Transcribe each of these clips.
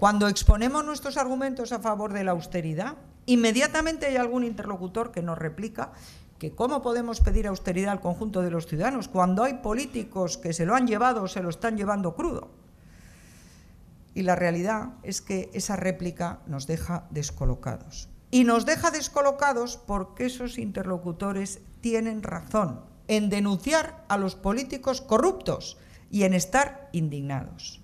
Cuando exponemos nuestros argumentos a favor de la austeridad, inmediatamente hay algún interlocutor que nos replica que cómo podemos pedir austeridad al conjunto de los ciudadanos cuando hay políticos que se lo han llevado o se lo están llevando crudo. Y la realidad es que esa réplica nos deja descolocados. Y nos deja descolocados porque esos interlocutores tienen razón en denunciar a los políticos corruptos y en estar indignados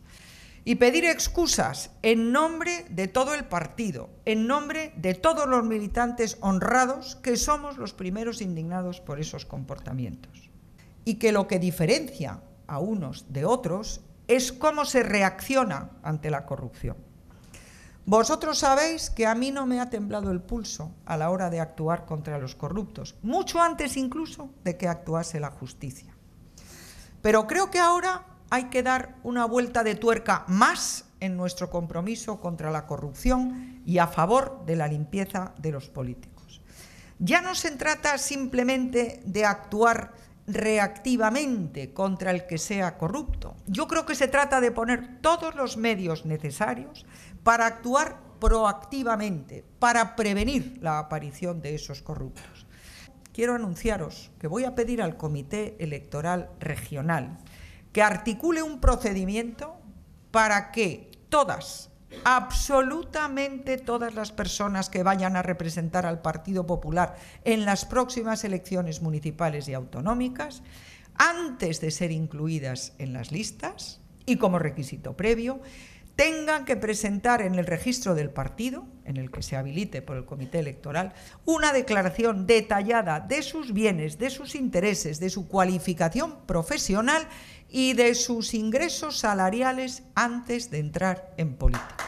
y pedir excusas en nombre de todo el partido, en nombre de todos los militantes honrados que somos los primeros indignados por esos comportamientos. Y que lo que diferencia a unos de otros es cómo se reacciona ante la corrupción. Vosotros sabéis que a mí no me ha temblado el pulso a la hora de actuar contra los corruptos, mucho antes incluso de que actuase la justicia. Pero creo que ahora hay que dar una vuelta de tuerca más en nuestro compromiso contra la corrupción y a favor de la limpieza de los políticos. Ya no se trata simplemente de actuar reactivamente contra el que sea corrupto. Yo creo que se trata de poner todos los medios necesarios para actuar proactivamente, para prevenir la aparición de esos corruptos. Quiero anunciaros que voy a pedir al Comité Electoral Regional que articule un procedimiento para que todas, absolutamente todas las personas que vayan a representar al Partido Popular en las próximas elecciones municipales y autonómicas, antes de ser incluidas en las listas y como requisito previo, tengan que presentar en el registro del partido, en el que se habilite por el comité electoral, una declaración detallada de sus bienes, de sus intereses, de su cualificación profesional y de sus ingresos salariales antes de entrar en política.